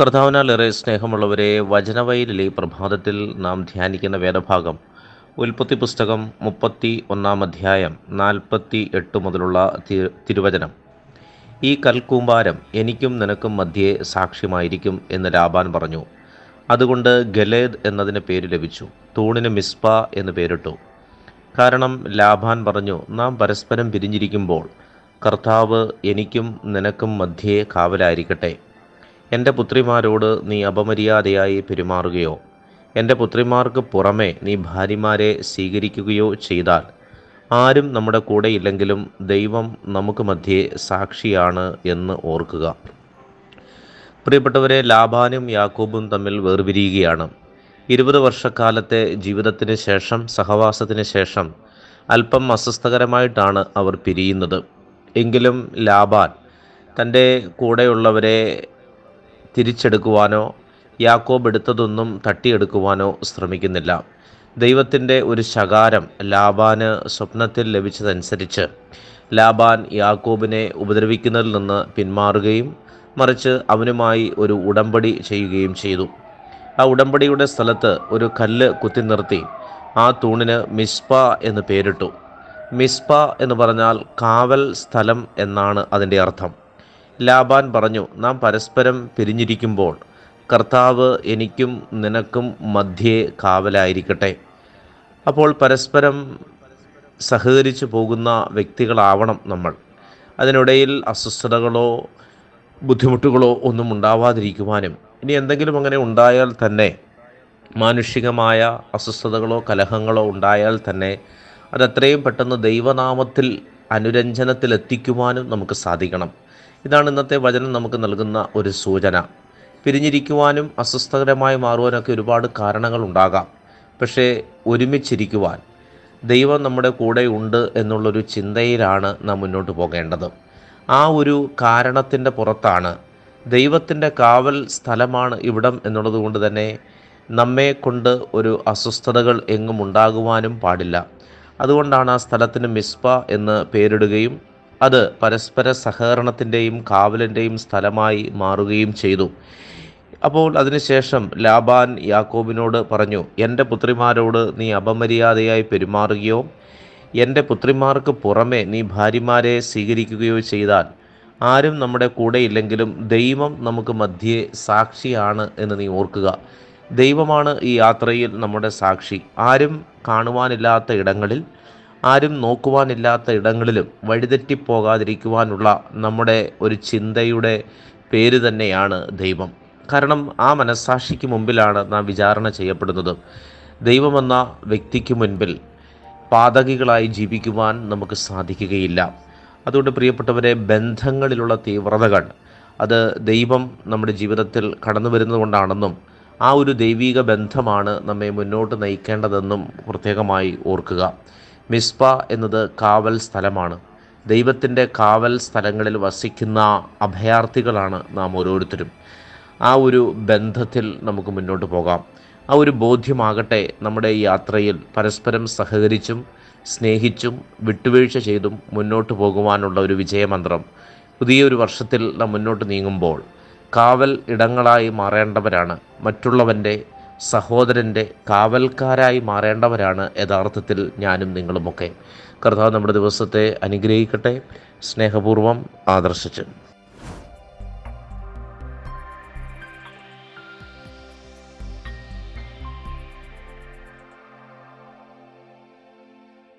കർത്താവിനാലേറെ സ്നേഹമുള്ളവരെ വചനവയലിൽ ഈ പ്രഭാതത്തിൽ നാം ധ്യാനിക്കുന്ന വേദഭാഗം ഉൽപ്പത്തി പുസ്തകം മുപ്പത്തി ഒന്നാം അധ്യായം നാൽപ്പത്തി എട്ട് മുതലുള്ള തിരുവചനം ഈ കൽക്കൂമ്പാരം എനിക്കും നിനക്കും മധ്യേ സാക്ഷ്യമായിരിക്കും എന്ന് രാബാൻ പറഞ്ഞു അതുകൊണ്ട് ഗലേദ് എന്നതിന് പേര് ലഭിച്ചു തൂണിന് മിസ്പ എന്ന് പേരിട്ടു കാരണം ലാഭാൻ പറഞ്ഞു നാം പരസ്പരം പിരിഞ്ഞിരിക്കുമ്പോൾ കർത്താവ് എനിക്കും നിനക്കും മധ്യേ കാവലായിരിക്കട്ടെ എൻ്റെ പുത്രിമാരോട് നീ അപമര്യാദയായി പെരുമാറുകയോ എൻ്റെ പുത്രിമാർക്ക് പുറമേ നീ ഭാര്യമാരെ സ്വീകരിക്കുകയോ ചെയ്താൽ ആരും നമ്മുടെ കൂടെ ഇല്ലെങ്കിലും ദൈവം നമുക്ക് മധ്യേ സാക്ഷിയാണ് എന്ന് ഓർക്കുക പ്രിയപ്പെട്ടവരെ ലാബാനും യാക്കൂബും തമ്മിൽ വേർപിരിയുകയാണ് ഇരുപത് വർഷക്കാലത്തെ ജീവിതത്തിന് ശേഷം സഹവാസത്തിന് ശേഷം അല്പം അസ്വസ്ഥകരമായിട്ടാണ് അവർ പിരിയുന്നത് എങ്കിലും ലാബാൻ തൻ്റെ കൂടെയുള്ളവരെ തിരിച്ചെടുക്കുവാനോ യാക്കോബ് എടുത്തതൊന്നും തട്ടിയെടുക്കുവാനോ ശ്രമിക്കുന്നില്ല ദൈവത്തിൻ്റെ ഒരു ശകാരം ലാബാന് സ്വപ്നത്തിൽ ലഭിച്ചതനുസരിച്ച് ലാബാൻ യാക്കോബിനെ ഉപദ്രവിക്കുന്നതിൽ നിന്ന് പിന്മാറുകയും മറിച്ച് അവനുമായി ഒരു ഉടമ്പടി ചെയ്യുകയും ചെയ്തു ആ ഉടമ്പടിയുടെ സ്ഥലത്ത് ഒരു കല്ല് കുത്തി നിർത്തി ആ തൂണിന് മിസ്പ എന്ന് പേരിട്ടു മിസ്പ എന്ന് പറഞ്ഞാൽ കാവൽ സ്ഥലം എന്നാണ് അതിൻ്റെ അർത്ഥം ലാബാൻ പറഞ്ഞു നാം പരസ്പരം പിരിഞ്ഞിരിക്കുമ്പോൾ കർത്താവ് എനിക്കും നിനക്കും മധ്യേ കാവലായിരിക്കട്ടെ അപ്പോൾ പരസ്പരം സഹകരിച്ചു പോകുന്ന വ്യക്തികളാവണം നമ്മൾ അതിനിടയിൽ അസ്വസ്ഥതകളോ ബുദ്ധിമുട്ടുകളോ ഒന്നും ഉണ്ടാവാതിരിക്കുവാനും ഇനി എന്തെങ്കിലും അങ്ങനെ ഉണ്ടായാൽ തന്നെ മാനുഷികമായ അസ്വസ്ഥതകളോ കലഹങ്ങളോ ഉണ്ടായാൽ തന്നെ അതത്രയും പെട്ടെന്ന് ദൈവനാമത്തിൽ അനുരഞ്ജനത്തിലെത്തിക്കുവാനും നമുക്ക് സാധിക്കണം ഇതാണ് ഇന്നത്തെ വചനം നമുക്ക് നൽകുന്ന ഒരു സൂചന പിരിഞ്ഞിരിക്കുവാനും അസ്വസ്ഥകരമായി മാറുവാനൊക്കെ ഒരുപാട് ഉണ്ടാകാം പക്ഷേ ഒരുമിച്ചിരിക്കുവാൻ ദൈവം നമ്മുടെ കൂടെ ഉണ്ട് എന്നുള്ളൊരു ചിന്തയിലാണ് നാം മുന്നോട്ട് പോകേണ്ടത് ആ ഒരു കാരണത്തിൻ്റെ പുറത്താണ് ദൈവത്തിൻ്റെ കാവൽ സ്ഥലമാണ് ഇവിടം എന്നുള്ളത് കൊണ്ട് തന്നെ നമ്മെ കൊണ്ട് ഒരു അസ്വസ്ഥതകൾ എങ്ങും ഉണ്ടാകുവാനും പാടില്ല അതുകൊണ്ടാണ് ആ സ്ഥലത്തിന് മിസ്പ എന്ന് പേരിടുകയും അത് പരസ്പര സഹകരണത്തിൻ്റെയും കാവലിൻ്റെയും സ്ഥലമായി മാറുകയും ചെയ്തു അപ്പോൾ അതിനുശേഷം ലാബാൻ യാക്കോബിനോട് പറഞ്ഞു എൻ്റെ പുത്രിമാരോട് നീ അപമര്യാദയായി പെരുമാറുകയോ എൻ്റെ പുത്രിമാർക്ക് പുറമെ നീ ഭാര്യമാരെ സ്വീകരിക്കുകയോ ചെയ്താൽ ആരും നമ്മുടെ കൂടെയില്ലെങ്കിലും ദൈവം നമുക്ക് മധ്യേ സാക്ഷിയാണ് എന്ന് നീ ഓർക്കുക ദൈവമാണ് ഈ യാത്രയിൽ നമ്മുടെ സാക്ഷി ആരും കാണുവാനില്ലാത്ത ഇടങ്ങളിൽ ആരും നോക്കുവാനില്ലാത്ത ഇടങ്ങളിലും വഴിതെറ്റിപ്പോകാതിരിക്കുവാനുള്ള നമ്മുടെ ഒരു ചിന്തയുടെ പേര് തന്നെയാണ് ദൈവം കാരണം ആ മനസ്സാക്ഷിക്ക് മുമ്പിലാണ് നാം വിചാരണ ചെയ്യപ്പെടുന്നത് ദൈവമെന്ന വ്യക്തിക്ക് മുൻപിൽ പാതകികളായി ജീവിക്കുവാൻ നമുക്ക് സാധിക്കുകയില്ല അതുകൊണ്ട് പ്രിയപ്പെട്ടവരെ ബന്ധങ്ങളിലുള്ള തീവ്രതകൾ അത് ദൈവം നമ്മുടെ ജീവിതത്തിൽ കടന്നു വരുന്നതുകൊണ്ടാണെന്നും ആ ഒരു ദൈവീക ബന്ധമാണ് നമ്മെ മുന്നോട്ട് നയിക്കേണ്ടതെന്നും പ്രത്യേകമായി ഓർക്കുക മിസ്ബ എന്നത് കാവൽ സ്ഥലമാണ് ദൈവത്തിൻ്റെ കാവൽ സ്ഥലങ്ങളിൽ വസിക്കുന്ന അഭയാർത്ഥികളാണ് നാം ഓരോരുത്തരും ആ ഒരു ബന്ധത്തിൽ നമുക്ക് മുന്നോട്ട് പോകാം ആ ഒരു ബോധ്യമാകട്ടെ നമ്മുടെ യാത്രയിൽ പരസ്പരം സഹകരിച്ചും സ്നേഹിച്ചും വിട്ടുവീഴ്ച ചെയ്തും മുന്നോട്ട് പോകുവാനുള്ള ഒരു വിജയമന്ത്രം പുതിയൊരു വർഷത്തിൽ നാം മുന്നോട്ട് നീങ്ങുമ്പോൾ കാവൽ ഇടങ്ങളായി മാറേണ്ടവരാണ് മറ്റുള്ളവൻ്റെ സഹോദരൻ്റെ കാവൽക്കാരായി മാറേണ്ടവരാണ് യഥാർത്ഥത്തിൽ ഞാനും നിങ്ങളുമൊക്കെ കർത്താവ് നമ്മുടെ ദിവസത്തെ അനുഗ്രഹിക്കട്ടെ സ്നേഹപൂർവ്വം ആദർശിച്ച്